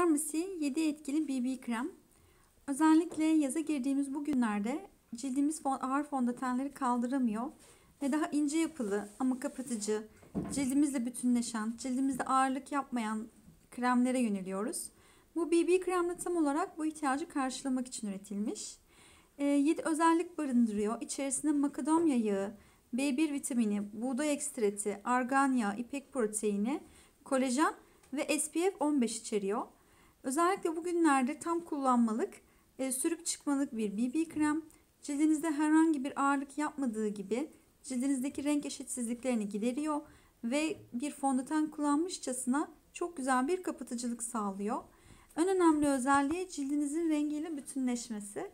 Pharmacy 7 etkili BB krem. Özellikle yaza girdiğimiz bu günlerde cildimiz ağır fondötenleri kaldıramıyor ve daha ince yapılı ama kapatıcı, cildimizle bütünleşen, cildimizde ağırlık yapmayan kremlere yöneliyoruz. Bu BB krem de tam olarak bu ihtiyacı karşılamak için üretilmiş. 7 ee, özellik barındırıyor. İçerisinde makadomya yağı, B1 vitamini, buğday ekstreti, argan yağı, ipek proteini, kolajen ve SPF 15 içeriyor. Özellikle bugünlerde tam kullanmalık, e, sürüp çıkmalık bir BB krem cildinizde herhangi bir ağırlık yapmadığı gibi cildinizdeki renk eşitsizliklerini gideriyor ve bir fondöten kullanmışçasına çok güzel bir kapatıcılık sağlıyor. En önemli özelliği cildinizin rengiyle bütünleşmesi.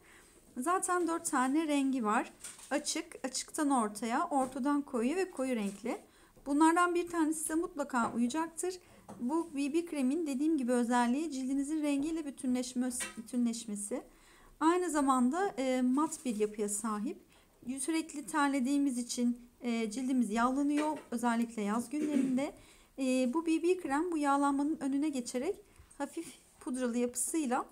Zaten 4 tane rengi var. Açık, açıktan ortaya, ortadan koyu ve koyu renkli. Bunlardan bir tanesi size mutlaka uyacaktır. Bu BB kremin dediğim gibi özelliği cildinizin rengiyle bütünleşmesi. bütünleşmesi. Aynı zamanda e, mat bir yapıya sahip. Sürekli terlediğimiz için e, cildimiz yağlanıyor. Özellikle yaz günlerinde. E, bu BB krem bu yağlanmanın önüne geçerek hafif pudralı yapısıyla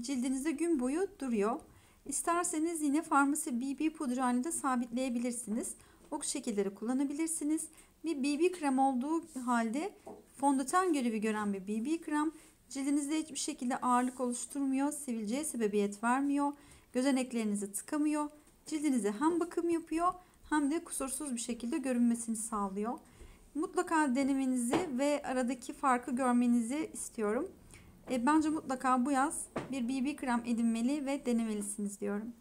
cildinizde gün boyu duruyor. İsterseniz yine farmasi BB pudra halinde sabitleyebilirsiniz ok şekilleri kullanabilirsiniz. Bir BB krem olduğu halde fondöten görevi gören bir BB krem cildinizde hiçbir şekilde ağırlık oluşturmuyor, sivilceye sebebiyet vermiyor, gözeneklerinizi tıkamıyor. Cildinize hem bakım yapıyor hem de kusursuz bir şekilde görünmesini sağlıyor. Mutlaka denemenizi ve aradaki farkı görmenizi istiyorum. E, bence mutlaka bu yaz bir BB krem edinmeli ve denemelisiniz diyorum.